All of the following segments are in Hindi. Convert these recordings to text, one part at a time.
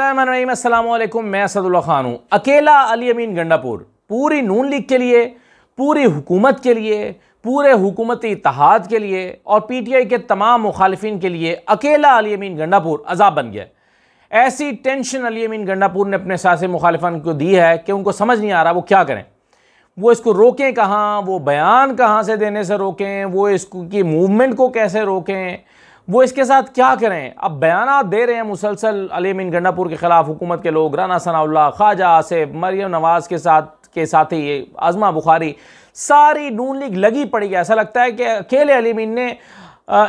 अल्लाम मैं असदुल्ला खान हूँ अकेला अली अमीन गंडापुर पूरी नून लीग के लिए पूरी हुकूमत के लिए पूरे हुकूमती इतिहाद के लिए और पी टी आई के तमाम मुखालफन के लिए अकेला अली अमीन गंडापुर अजाब बन गया ऐसी टेंशन अली अमीन गंडापुर ने अपने सासे मुखालफन को दी है कि उनको समझ नहीं आ रहा वो क्या करें वो इसको रोकें कहाँ वो बयान कहाँ से देने से रोकें वो इसकी मूवमेंट को कैसे रोकें वो इसके साथ क्या करें अब बयान दे रहे हैं मुसलसल अलीमिन गंडापुर के खिलाफ हुकूमत के लोग राना सनाउल्ला ख्वाजा आसिफ मरियम नवाज़ के साथ के साथ ही आज़मा बुखारी सारी नून लीग लगी पड़ी है ऐसा लगता है कि अकेले अलीमिन ने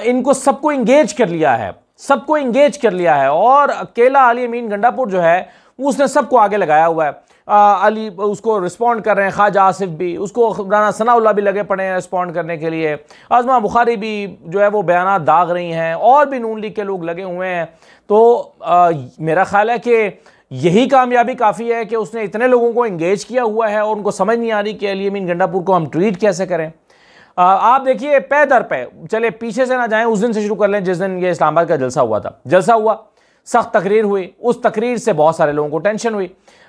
इनको सबको इंगेज कर लिया है सबको इंगेज कर लिया है और अकेला अली अलीमीन गंडापुर जो है उसने सबको आगे लगाया हुआ है अली उसको रिस्पॉन्ड कर रहे हैं ख्वाजा आसिफ भी उसको राना सनाउल्ला भी लगे पड़े हैं रिस्पॉन्ड करने के लिए आजमा बुखारी भी जो है वो बयान दाग रही हैं और भी नून लीग के लोग लगे हुए हैं तो आ, मेरा ख्याल है कि यही कामयाबी काफ़ी है कि उसने इतने लोगों को इंगेज किया हुआ है और उनको समझ नहीं आ रही कि अली अमीन गंडापुर को हम ट्रीट कैसे करें आ, आप देखिए पै दर पे चले पीछे से ना जाएं उस दिन से शुरू कर लें जिस दिन ये इस्लामाबाद का जलसा हुआ था जलसा हुआ सख्त तकरीर हुई उस तकरीर से बहुत सारे लोगों को टेंशन हुई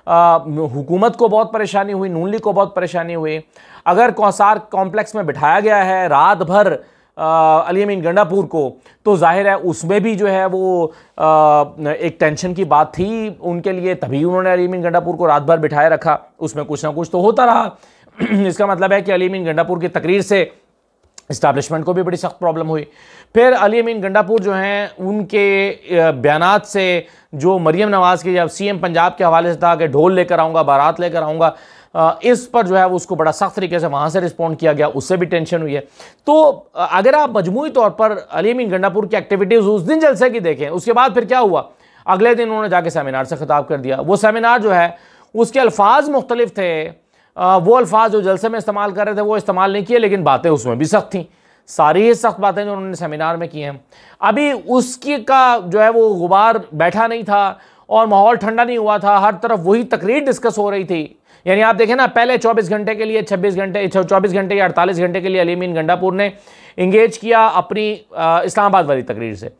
हुकूमत को बहुत परेशानी हुई नून लीग को बहुत परेशानी हुई अगर कौसार कॉम्प्लेक्स में बिठाया गया है रात भर अली अमीन गंडापुर को तो जाहिर है उसमें भी जो है वो आ, एक टेंशन की बात थी उनके लिए तभी उन्होंने अली अमीन गंडापुर को रात भर बिठाए रखा उसमें कुछ ना कुछ तो होता रहा इसका मतलब है कि अली अमीन गंडापुर की तकरीर से इस्टबलिशमेंट को भी बड़ी सख्त प्रॉब्लम हुई फिर अली अमीन गंडापुर जो हैं उनके बयान से जो मरीम नवाज़ के जब सीएम पंजाब के हवाले से था कि ढोल लेकर आऊँगा बारात लेकर आऊँगा इस पर जो है उसको बड़ा सख्त तरीके से वहाँ से रिस्पॉन्ड किया गया उससे भी टेंशन हुई है तो अगर आप मजमू तौर पर अली अमीन गंडापुर की एक्टिविटीज़ उस दिन जलसे की देखें उसके बाद फिर क्या हुआ अगले दिन उन्होंने जाके सेमिनार से ख़ताब कर दिया वो सेमिनार जो है उसके अल्फाज मुख्तलिफ थे वो अल्फाज जो जलसे में इस्तेमाल कर रहे थे वो इस्तेमाल नहीं किए लेकिन बातें उसमें भी सख्त थी सारी ही सख्त बातें जो उन्होंने सेमिनार में की हैं अभी उसकी का जो है वो गुबार बैठा नहीं था और माहौल ठंडा नहीं हुआ था हर तरफ वही तकरीर डिस्कस हो रही थी यानी आप देखें ना पहले 24 घंटे के लिए 26 घंटे 24 घंटे या 48 घंटे के लिए अलीमीन गंडापुर ने इंगेज किया अपनी इस्लामाबाद वाली तकरीर से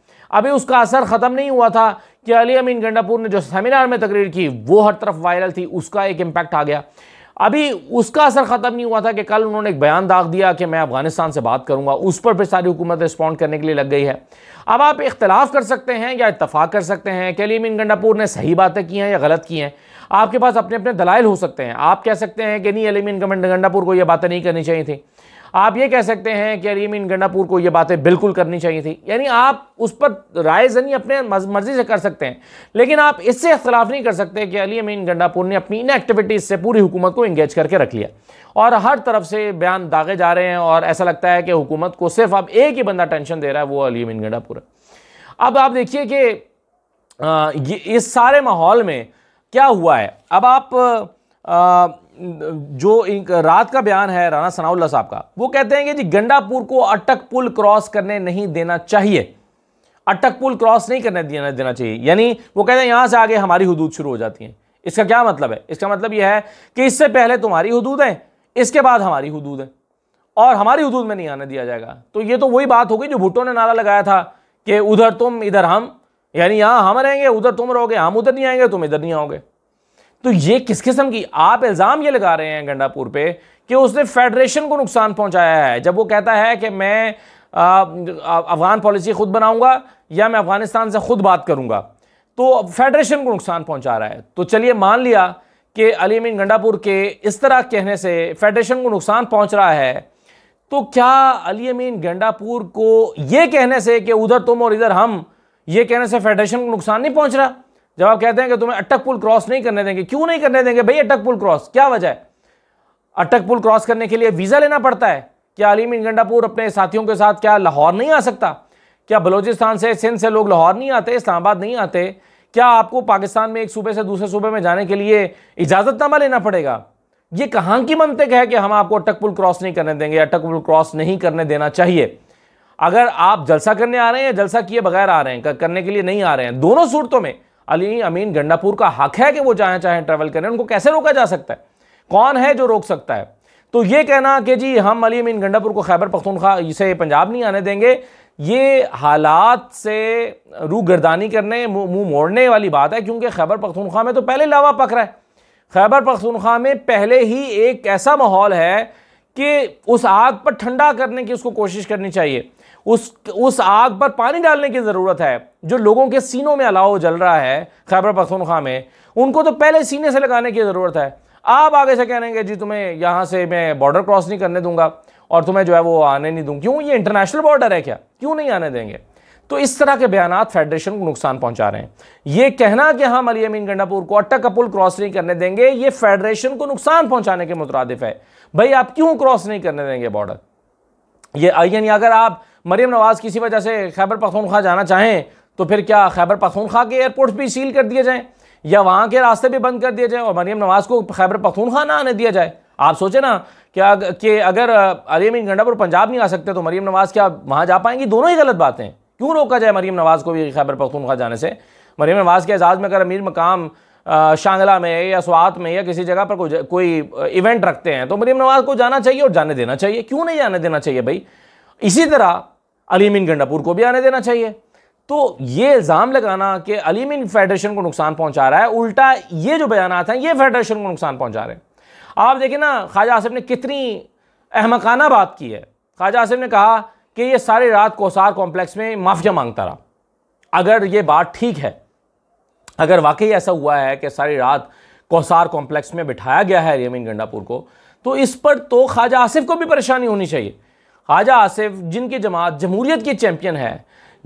अभी उसका असर ख़त्म नहीं हुआ था कि अली अमीन गंडापुर ने जो सेमिनार में तकरीर की वो हर तरफ वायरल थी उसका एक इम्पैक्ट आ गया अभी उसका असर ख़त्म नहीं हुआ था कि कल उन्होंने एक बयान दाग दिया कि मैं अफगानिस्तान से बात करूंगा उस पर फिर सारी हुकूमत रिस्पॉन्ड करने के लिए लग गई है अब आप इख्तलाफ कर सकते हैं या इतफाक़ कर सकते हैं कि अलीमिन गंडापुर ने सही बातें की हैं या गलत की हैं आपके पास अपने अपने दलाइल हो सकते हैं आप कह सकते हैं कि नहीं अलीमिन गंडापुर को ये बातें नहीं करनी चाहिए थी आप ये कह सकते हैं कि अरे मीन गंडापुर को ये बातें बिल्कुल करनी चाहिए थी यानी आप उस पर राय जनी अपने मर्जी से कर सकते हैं लेकिन आप इससे अख्तिलाफ़ नहीं कर सकते कि अली अमीन गंडापुर ने अपनी इन एक्टिविटीज़ से पूरी हुकूमत को इंगेज करके रख लिया और हर तरफ से बयान दागे जा रहे हैं और ऐसा लगता है कि हुकूमत को सिर्फ अब एक ही बंदा टेंशन दे रहा है वो अली अमीन गंडापुर है अब आप देखिए कि इस सारे माहौल में क्या हुआ है अब आप जो रात का बयान है राना सनाउल्ला साहब का वो कहते हैं कि जी गंडापुर को अटक पुल क्रॉस करने नहीं देना चाहिए अटक पुल क्रॉस नहीं करने देना देना चाहिए यानी वो कहते हैं यहां से आगे हमारी हदूद शुरू हो जाती है इसका क्या मतलब है इसका मतलब यह है कि इससे पहले तुम्हारी हदूद है इसके बाद हमारी हदूद है और हमारी हदूद में नहीं आने दिया जाएगा तो ये तो वही बात होगी जो भुट्टो ने नारा लगाया था कि उधर तुम इधर हम यानी यहां हम रहेंगे उधर तुम रहोगे हम उधर नहीं आएंगे तुम इधर नहीं आओगे तो ये किस किस्म की आप इल्ज़ाम ये लगा रहे हैं गंडापुर पे कि उसने फेडरेशन को नुकसान पहुंचाया है जब वो कहता है कि मैं अफ़गान पॉलिसी खुद बनाऊंगा या मैं अफ़गानिस्तान से खुद बात करूंगा तो फेडरेशन को नुकसान पहुंचा रहा है तो चलिए मान लिया कि अली अमीन गंडापुर के इस तरह कहने से फेडरेशन को नुकसान पहुंच रहा है तो क्या अली अमीन गंडापुर को यह कहने से कि उधर तुम और इधर हम ये कहने से फेडरेशन को नुकसान नहीं पहुंच रहा जब आप कहते हैं कि तुम्हें अटक पुल क्रॉस नहीं करने देंगे क्यों नहीं करने देंगे भाई अटक पुल क्रॉस क्या वजह है अटक पुल क्रॉस करने के लिए वीज़ा लेना पड़ता है क्या अलीम गंडापुर अपने साथियों के साथ क्या लाहौर नहीं आ सकता क्या बलोचिस्तान से सिंध से लोग लाहौर नहीं आते इस्लामाबाद नहीं आते क्या आपको पाकिस्तान में एक सूबे से दूसरे सूबे में जाने के लिए इजाज़तनामा लेना पड़ेगा ये कहाँ की मनतक है कि हम आपको अटक पुल क्रॉस नहीं करने देंगे अटक पुल क्रॉस नहीं करने देना चाहिए अगर आप जलसा करने आ रहे हैं जलसा किए बगैर आ रहे हैं करने के लिए नहीं आ रहे हैं दोनों सूरतों में अली अमीन गंडापुर का हक है कि वो जहाँ चाहें ट्रैवल करें उनको कैसे रोका जा सकता है कौन है जो रोक सकता है तो ये कहना कि जी हम अली अमीन गंडापुर को खैबर पख्तूनखा इसे पंजाब नहीं आने देंगे ये हालात से रूगर्दानी करने मुंह मोड़ने वाली बात है क्योंकि खैबर पख्तूनखा में तो पहले लावा पक रहा है खैबर पख्तूनखा में पहले ही एक ऐसा माहौल है कि उस आग पर ठंडा करने की उसको कोशिश करनी चाहिए उस उस आग पर पानी डालने की ज़रूरत है जो लोगों के सीनों में अलाव जल रहा है खैबर पखनखा में उनको तो पहले सीने से लगाने की ज़रूरत है आप आगे से कह रहे हैं जी तुम्हें यहाँ से मैं बॉर्डर क्रॉस नहीं करने दूंगा और तुम्हें जो है वो आने नहीं दूँ क्यों ये इंटरनेशनल बॉर्डर है क्या क्यों नहीं आने देंगे तो इस तरह के बयान फेडरेशन को नुकसान पहुंचा रहे हैं ये कहना कि हम हाँ, अली अमीन गंडापुर को अट्टा कपूल क्रॉस नहीं करने देंगे ये फेडरेशन को नुकसान पहुंचाने के मुतरद है भाई आप क्यों क्रॉस नहीं करने देंगे बॉर्डर ये यानी अगर आप मरीम नवाज़ किसी वजह से खैबर पखनखा जाना चाहें तो फिर क्या खैबर पखनखा के एयरपोर्ट भी सील कर दिए जाएँ या वहाँ के रास्ते भी बंद कर दिए जाएँ और मरीम नवाज़ को खैबर पखनखा ना आने दिया जाए आप सोचें ना क्या कि अगर अलीम इन गंडापुर पंजाब नहीं आ सकते तो मरीम नवाज़ क्या वहाँ जा पाएंगी दोनों ही गलत बातें क्यों रोका जाए मरीम नवाज़ को भी खैबर पखतूनखा जाने से मरीम नवाज़ के एजाज़ में अगर अमीर मकाम शांगला में या स्वात में या किसी जगह पर कोई इवेंट रखते हैं तो मरीम नवाज़ को जाना चाहिए और जाने देना चाहिए क्यों नहीं जाने देना चाहिए भाई इसी तरह अलीमिन गंडापुर को भी आने देना चाहिए तो ये इल्ज़ाम लगाना कि अलीमिन फेडरेशन को नुकसान पहुंचा रहा है उल्टा ये जो बयान हैं ये फेडरेशन को नुकसान पहुंचा रहे हैं आप देखें ना ख्वाजा आसिफ ने कितनी अहमकाना बात की है ख्वाजा आसिफ ने कहा कि ये सारी रात कोसार कॉम्प्लेक्स में माफिया मांगता रहा अगर ये बात ठीक है अगर वाकई ऐसा हुआ है कि सारी रात कोसार कॉम्प्लेक्स में बिठाया गया है अलीमिन गंडापुर को तो इस पर तो ख्वाजा आसिफ को भी परेशानी होनी चाहिए ख्वाजा आसिफ जिनकी जमात जमहूरीत की चैम्पियन है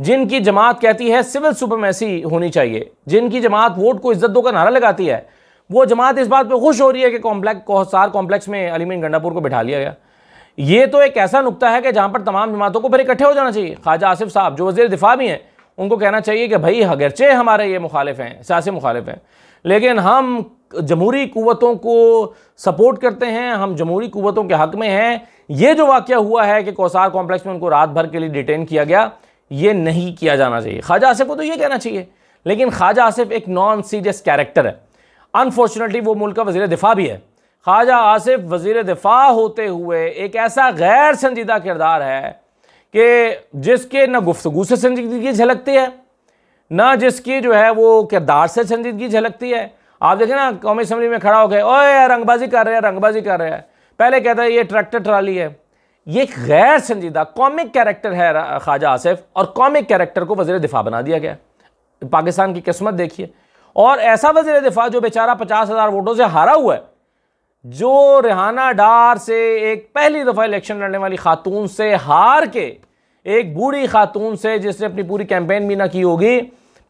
जिनकी जमात कहती है सिविल सुपरमेसी होनी चाहिए जिनकी जमात वोट को इज्जत दो का नारा लगाती है वो जमात इस बात पे खुश हो रही है कि कॉम्प्लेक्स कोहसार कॉम्प्लेक्स में अलीमिन गंडापुर को बिठा लिया गया ये तो एक ऐसा नुकता है कि जहाँ पर तमाम जमातों को फिर इकट्ठे हो जाना चाहिए ख्वाजा आसिफ साहब जो वजी दिफा भी हैं उनको कहना चाहिए कि भाई अगरचे हमारे ये मुखालिफ हैं सियासी मुखालिफ हैं लेकिन हम जमहूरी कुतों को सपोर्ट करते हैं हम जमहूरी कुतों के हक़ में हैं ये जो वाक्य हुआ है कि कोसार कॉम्प्लेक्स में उनको रात भर के लिए डिटेन किया गया ये नहीं किया जाना चाहिए ख्वाजा आसिफ को तो ये कहना चाहिए लेकिन ख्वाजा आसिफ एक नॉन सीरियस कैरेक्टर है अनफॉर्चुनेटली वो मुल्क का वजीर दिफा भी है ख्वाजा आसिफ वजीर दिफा होते हुए एक ऐसा गैर संजीदा किरदार है कि जिसके ना गुफ्तु से संजीदगी झलकती है ना जिसकी जो है वो किरदार से संजीदगी झलकती है आप देखें ना कौमी असम्बली में खड़ा गए ओए रंगबाजी कर रहे हैं रंगबाजी कर रहे हैं पहले कहता है ये ट्रैक्टर ट्राली है ये गैर संजीदा कॉमिक कैरेक्टर है ख्वाजा आसिफ और कॉमिक कैरेक्टर को वजीर दिफा बना दिया गया पाकिस्तान की किस्मत देखिए और ऐसा वजीर दिफा जो बेचारा पचास हज़ार वोटों से हारा हुआ है जो रिहाना डार से एक पहली दफ़ा इलेक्शन लड़ने वाली खातून से हार के एक बूढ़ी खातून से जिसने अपनी पूरी कैंपेन भी ना की होगी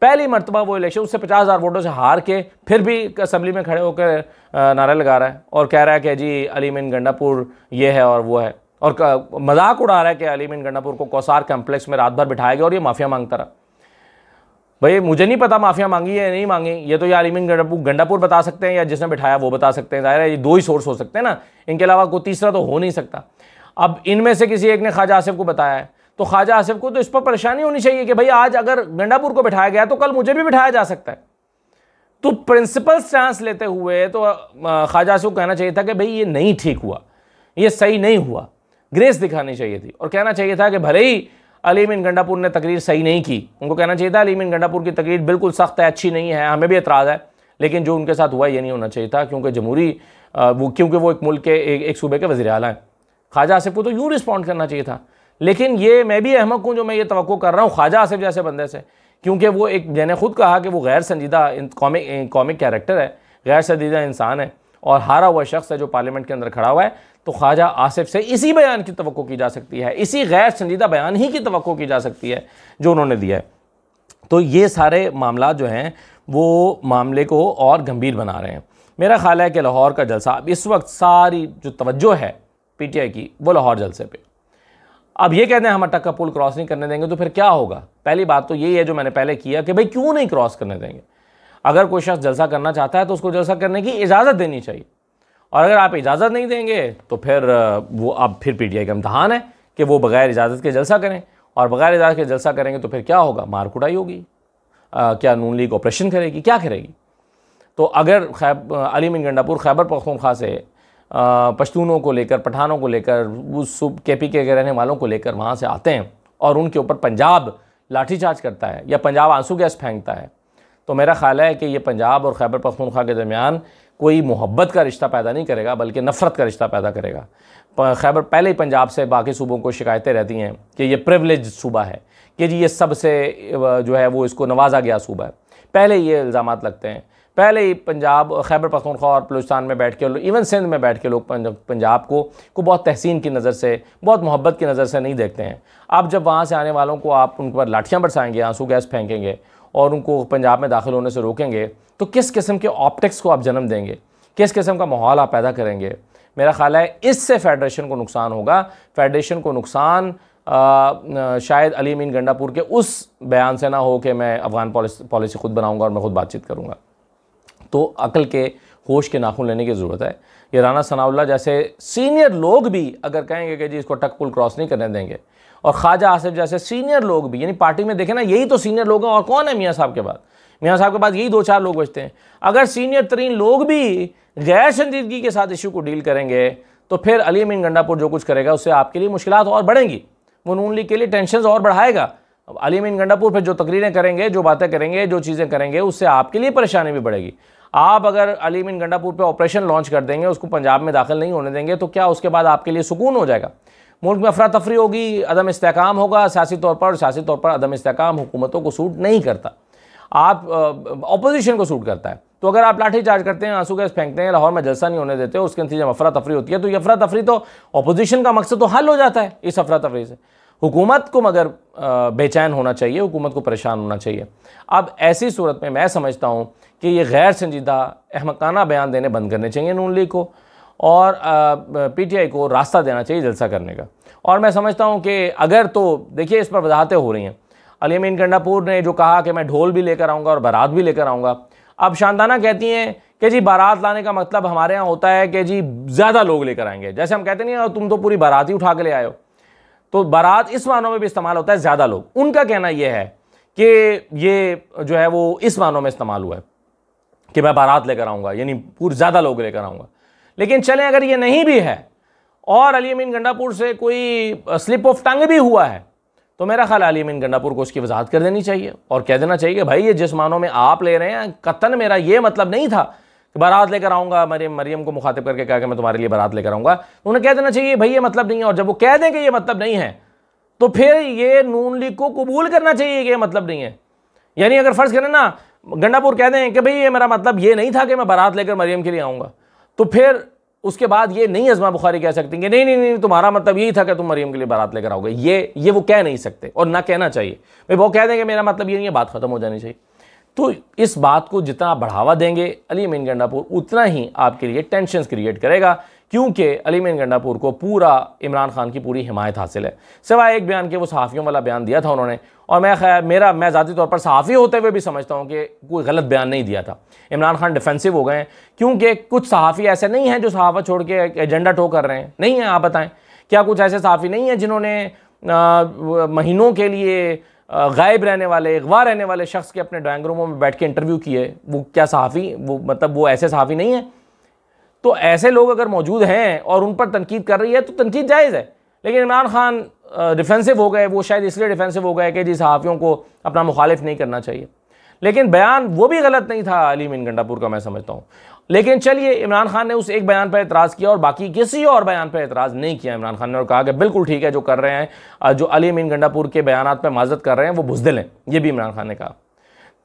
पहली मरतबा वो इलेक्शन उससे पचास हज़ार वोटों से हार के फिर भी असम्बली में खड़े होकर नारा लगा रहा है और कह रहा है कि जी अलीमिन गंडापुर ये है और वो है और मजाक उड़ा रहा है कि अलीमिन गंडापुर को कौसार कॉम्प्लेक्स में रात भर बिठाया गया और ये माफ़िया मांगता रहा भाई मुझे नहीं पता माफिया मांगी या नहीं मांगी ये तो या अलीमिन गंडापुर गंडापुर बता सकते हैं या जिसने बिठाया वो बता सकते हैं ज़ाहिर है ये दो ही सोर्स हो सकते हैं ना इनके अलावा कोई तीसरा तो हो नहीं सकता अब इनमें से किसी एक ने ख्वाजा आसिफ को बताया है तो ख्वाजा आसिफ को तो इस पर परेशानी होनी चाहिए कि भाई आज अगर गंडापुर को बिठाया गया तो कल मुझे भी बिठाया जा सकता है तो प्रिंसिपल स्टांस लेते हुए तो ख्वाजा आसिफ को कहना चाहिए था कि भाई ये नहीं ठीक हुआ ये सही नहीं हुआ ग्रेस दिखानी चाहिए थी और कहना चाहिए था कि भले ही अलीम इन गंडापुर ने तकरीर सही नहीं की उनको कहना चाहिए था अलीम गंडापुर की तकरीर बिल्कुल सख्त है अच्छी नहीं है हमें भी एतराज़ है लेकिन जो उनके साथ हुआ ये नहीं होना चाहिए था क्योंकि जमहूरी वो क्योंकि वो एक मुल्क के एक, एक सूबे के वजी अला हैं ख्वाजा आसिफ को तो यूँ रिस्पॉन्ड करना चाहिए था लेकिन ये मैं भी अहमक हूँ जो मैं ये तो कर रहा हूँ ख्वाजा आसिफ जैसे बंदे से क्योंकि वो एक मैंने ख़ुद कहा कि वो गैर संजीदा कॉमिक कॉमिक कैरेक्टर है गैर संजीदा इंसान है और हारा हुआ शख्स है जो पार्लियामेंट के अंदर खड़ा हुआ है तो ख्वाजा आसिफ से इसी बयान की तो की जा सकती है इसी गैर संजीदा बयान ही की तो की जा सकती है जो उन्होंने दिया है तो ये सारे मामला जो हैं वो मामले को और गंभीर बना रहे हैं मेरा ख्याल है कि लाहौर का जलसा अब इस वक्त सारी जो तवज्जो है पीटीआई की वो लाहौर जलसे पे अब ये कहते हैं हम अटक का पुल क्रॉस नहीं करने देंगे तो फिर क्या होगा पहली बात तो यही है जो मैंने पहले किया कि भाई क्यों नहीं क्रॉस करने देंगे अगर कोई शख्स जलसा करना चाहता है तो उसको जलसा करने की इजाज़त देनी चाहिए और अगर आप इजाज़त नहीं देंगे तो फिर वो अब फिर पी का इम्तहान है कि वो बगैर इजाज़त के जलसा करें और बगैर इजाज़त के जलसा करेंगे तो फिर क्या होगा मार कुटाई होगी क्या नून लीग ऑपरेशन करेगी क्या करेगी तो अगर खैब मिन गंडापुर खैबर पखतूनख्वा से पश्तूनों को लेकर पठानों को लेकर उस के पी के रहने वालों को लेकर वहाँ से आते हैं और उनके ऊपर पंजाब लाठीचार्ज करता है या पंजाब आंसू गैस फेंकता है तो मेरा ख्याल है कि ये पंजाब और खैबर पख्तूनख्वा के दरमियान कोई मोहब्बत का रिश्ता पैदा नहीं करेगा बल्कि नफ़रत का रिश्ता पैदा करेगा खैबर पहले ही पंजाब से बाकी सूबों को शिकायतें रहती हैं कि ये प्रिवलेज सूबा है कि जी ये सबसे जो है वो इसको नवाजा गया सूबा है पहले ये इल्ज़ाम लगते हैं पहले ही पंजाब खैबर पखतनख्वा और बलूचस्तान में बैठ के इवन सिंध में बैठ के लोग पंजाब को को बहुत तहसीन की नज़र से बहुत मोहब्बत की नज़र से नहीं देखते हैं आप जब वहाँ से आने वालों को आप उन पर लाठियाँ बरसाएंगे आंसू गैस फेंकेंगे और उनको पंजाब में दाखिल होने से रोकेंगे तो किस किस्म के ऑप्टिक्स को आप जन्म देंगे किस किस्म का माहौल आप पैदा करेंगे मेरा ख्याल है इससे फेडरेशन को नुकसान होगा फेडरेशन को नुकसान आ, शायद अली मीन गंडापुर के उस बयान से ना हो कि मैं अफ़गान पॉलिसी खुद बनाऊंगा और मैं खुद बातचीत करूंगा तो अकल के होश के नाखून लेने की ज़रूरत है ये राना सनाउल्ला जैसे सीनियर लोग भी अगर कहेंगे कि जी इसको टक पुल क्रॉस नहीं करने देंगे और ख्वाजा आसिफ जैसे सीनियर लोग भी यानी पार्टी में देखें ना यही तो सीनियर लोग हैं और कौन है मियाँ साहब के बाद मियाँ साहब के बाद यही दो चार लोग बचते हैं अगर सीनियर तरीन लोग भी गैर संजीदगी के साथ इशू को डील करेंगे तो फिर अली अमीन गंडापुर जो कुछ करेगा उससे आपके लिए मुश्किल और बढ़ेंगी वो नून लीग के लिए टेंशन और बढ़ाएगा अब अली अमीन गंडापुर फिर जो तकरीरें करेंगे जो बातें करेंगे जो चीज़ें करेंगे उससे आपके लिए परेशानी भी बढ़ेगी आप अगर इन गंडापुर पर ऑपरेशन लॉन्च कर देंगे उसको पंजाब में दाखिल नहीं होने देंगे तो क्या उसके बाद आपके लिए सुकून हो जाएगा मुल्क में अफरा तफरी होगी अदम इसकाम होगा सियासी तौर पर और सियासी तौर पर अदम इसकाम हुकूमतों को सूट नहीं करता आप अपोजिशन को सूट करता है तो अगर आप लाठी चार्ज करते हैं आंसू गैस फेंकते हैं लाहौर में जलसा नहीं होने देते उसके नतीजे में अफरा तफरी होती है तो ये अफरा तफरी तो अपोजिशन का मकसद तो हल हो जाता है इस अफरा तफरी से हुकूमत को मगर बेचैन होना चाहिए हुकूमत को परेशान होना चाहिए अब ऐसी सूरत में मैं समझता हूँ कि ये गैर संजीदा अहमकाना बयान देने बंद करने चाहिए नून लीग को और पीटीआई को रास्ता देना चाहिए जलसा करने का और मैं समझता हूँ कि अगर तो देखिए इस पर वजाहतें हो रही हैं अलीमीन कंडापुर ने जो कहा कि मैं ढोल भी लेकर आऊँगा और बारात भी लेकर आऊँगा अब शानदाना कहती हैं कि जी बारात लाने का मतलब हमारे यहाँ होता है कि जी ज़्यादा लोग लेकर आएंगे जैसे हम कहते नहीं तुम तो पूरी बारात ही उठा के ले आए हो तो बारात इस मानों में भी इस्तेमाल होता है ज़्यादा लोग उनका कहना यह है कि ये जो है वो इस मानों में इस्तेमाल हुआ है कि मैं बारात लेकर आऊँगा यानी पूरे ज़्यादा लोग लेकर आऊँगा लेकिन चलें अगर ये नहीं भी है और अली अमीन गंडापुर से कोई स्लिप ऑफ टंग भी हुआ है तो मेरा ख्याल अली अमीन गंडापुर को उसकी वजाहत कर देनी चाहिए और कह देना चाहिए कि भाई ये जिस मानों में आप ले रहे हैं कतन मेरा ये मतलब नहीं था कि बारात लेकर आऊंगा मेरे मरियम को मुखातिब करके कहा कि मैं तुम्हारे लिए बारात लेकर तो उन्हें कह देना चाहिए भाई ये मतलब नहीं है और जब वो कह दें कि ये मतलब नहीं है तो फिर ये नून लीग को कबूल करना चाहिए कि ये मतलब नहीं है यानी अगर फ़र्ज़ करें ना गंडापुर कह दें कि भाई ये मेरा मतलब ये नहीं था कि मैं बारात लेकर मरियम के लिए आऊँगा तो फिर उसके बाद ये नहीं अजमा बुखारी कह सकती कि नहीं नहीं नहीं तुम्हारा मतलब यही था कि तुम मरीम के लिए बारात लेकर आओगे ये ये वो कह नहीं सकते और ना कहना चाहिए भाई वो कह देंगे मेरा मतलब ये नहीं है बात ख़त्म हो जानी चाहिए तो इस बात को जितना बढ़ावा देंगे अली मीन गंडापुर उतना ही आपके लिए टेंशन क्रिएट करेगा क्योंकि अली मीन गंडापुर को पूरा इमरान खान की पूरी हिमायत हासिल है सिवाय एक बयान के वो सहाफ़ियों वाला बयान दिया था उन्होंने और मैं खैर मेरा मैं ज़ाती तौर पर सहाफ़ी होते हुए भी समझता हूँ कि कोई गलत बयान नहीं दिया था इमरान खान डिफेंसिव हो गए हैं क्योंकि कुछ सहाफ़ी ऐसे नहीं हैं जो सहाफ़त छोड़ के एजेंडा टो कर रहे हैं नहीं हैं आप बताएँ क्या कुछ ऐसे सहाफ़ी नहीं हैं जिन्होंने महीनों के लिए गायब रहने वाले अगवा रहने वाले शख्स के अपने ड्राइंग रूमों में बैठ के इंटरव्यू किए वो क्या सहाफ़ी वो मतलब वो ऐसे सहाफ़ी नहीं है तो ऐसे लोग अगर मौजूद हैं और उन पर तनकीद कर रही है तो तनकीद जायज़ है लेकिन इमरान खान डिफेंसिव हो गए वो शायद इसलिए डिफेंसिव हो गए कि जी सहाफ़ियों को अपना मुखालिफ नहीं करना चाहिए लेकिन बयान वो भी गलत नहीं था अली मिन गंडापुर का मैं समझता हूँ लेकिन चलिए इमरान खान ने उस एक बयान पर एतराज़ किया और बाकी किसी और बयान पर एतराज़ नहीं किया इमरान खान ने और कहा कि बिल्कुल ठीक है जो कर रहे हैं जो अली मीन गंडापुर के बयान पर माजत कर रहे हैं वो बुजदिल हैं ये भी इमरान खान ने कहा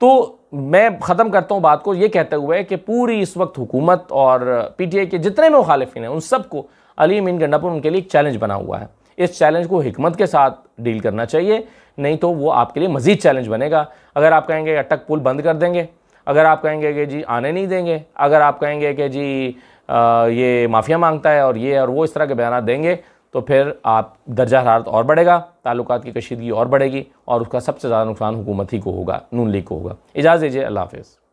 तो मैं ख़त्म करता हूँ बात को ये कहते हुए कि पूरी इस वक्त हुकूमत और आई के जितने भी मुखालफिन हैं उन सबको अली मीन गंडापुर उनके लिए एक चैलेंज बना हुआ है इस चैलेंज को हमत के साथ डील करना चाहिए नहीं तो वो आपके लिए मज़ीद चैलेंज बनेगा अगर आप कहेंगे अटक पुल बंद कर देंगे अगर आप कहेंगे कि जी आने नहीं देंगे अगर आप कहेंगे कि जी आ, ये माफ़िया मांगता है और ये और वो इस तरह के बयान देंगे तो फिर आप दर्जा हरारत और बढ़ेगा ताल्लुक की कशीदगी और बढ़ेगी और उसका सबसे ज़्यादा नुकसान हुकूमत ही को होगा नून लीग को होगा इजाज़ दीजिए अल्लाह हाफिज़